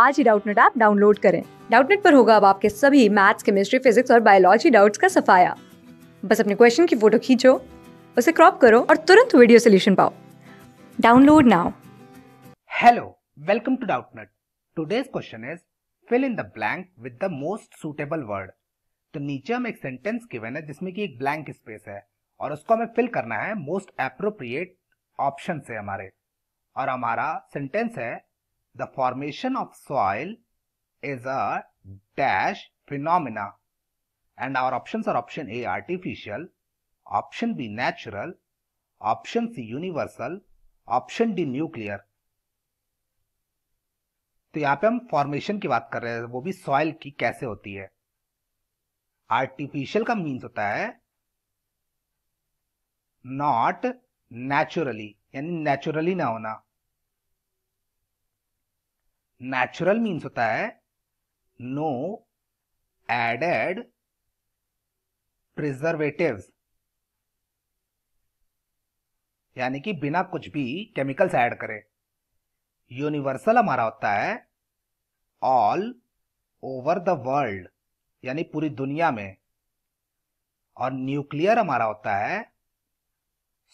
आज ही Doubtnut app download करें डाउटनेट पर होगा अब आपके सभी मैथ्स केमिस्ट्री फिजिक्स और बायोलॉजी डाउट्स का सफाया बस अपने क्वेश्चन की फोटो खींचो उसे क्रॉप करो और तुरंत वीडियो सोल्यूशन पाओ download now hello welcome to Doubtnut today's question is fill in the blank with the most suitable word तो नीचे हम एक सेंटेंस गिवन है जिसमें कि एक ब्लैंक स्पेस है और उसको हमें फिल करना है मोस्ट अप्रोप्रिएट ऑप्शन से हमारे और हमारा सेंटेंस है the formation of soil is a dash phenomena and our options are option A artificial, option B natural, option C universal, option d nuclear तो यहां पे हम फॉर्मेशन की बात कर रहे हैं वो भी सॉइल की कैसे होती है आर्टिफिशियल का मीन्स होता है नॉट नेचुरली यानी नेचुरली ना होना नेचुरल मीन्स होता है नो एडेड प्रिजर्वेटिव यानी कि बिना कुछ भी केमिकल्स ऐड करे यूनिवर्सल हमारा होता है ऑल ओवर द वर्ल्ड यानी पूरी दुनिया में और न्यूक्लियर हमारा होता है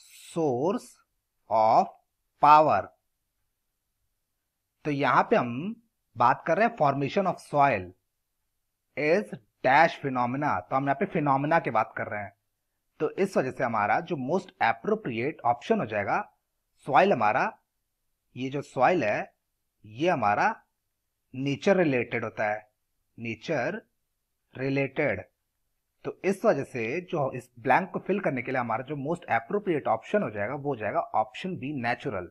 सोर्स ऑफ पावर तो यहां पे हम बात कर रहे हैं formation of soil is dash phenomena तो हम यहाँ पे फिनोमिना की बात कर रहे हैं तो इस वजह से हमारा जो मोस्ट अप्रोप्रिएट ऑप्शन हो जाएगा सॉइल हमारा ये जो सॉइल है ये हमारा नेचर रिलेटेड होता है नेचर रिलेटेड तो इस वजह से जो इस ब्लैंक को फिल करने के लिए हमारा जो मोस्ट अप्रोप्रिएट ऑप्शन हो जाएगा वो हो जाएगा ऑप्शन बी नेचुरल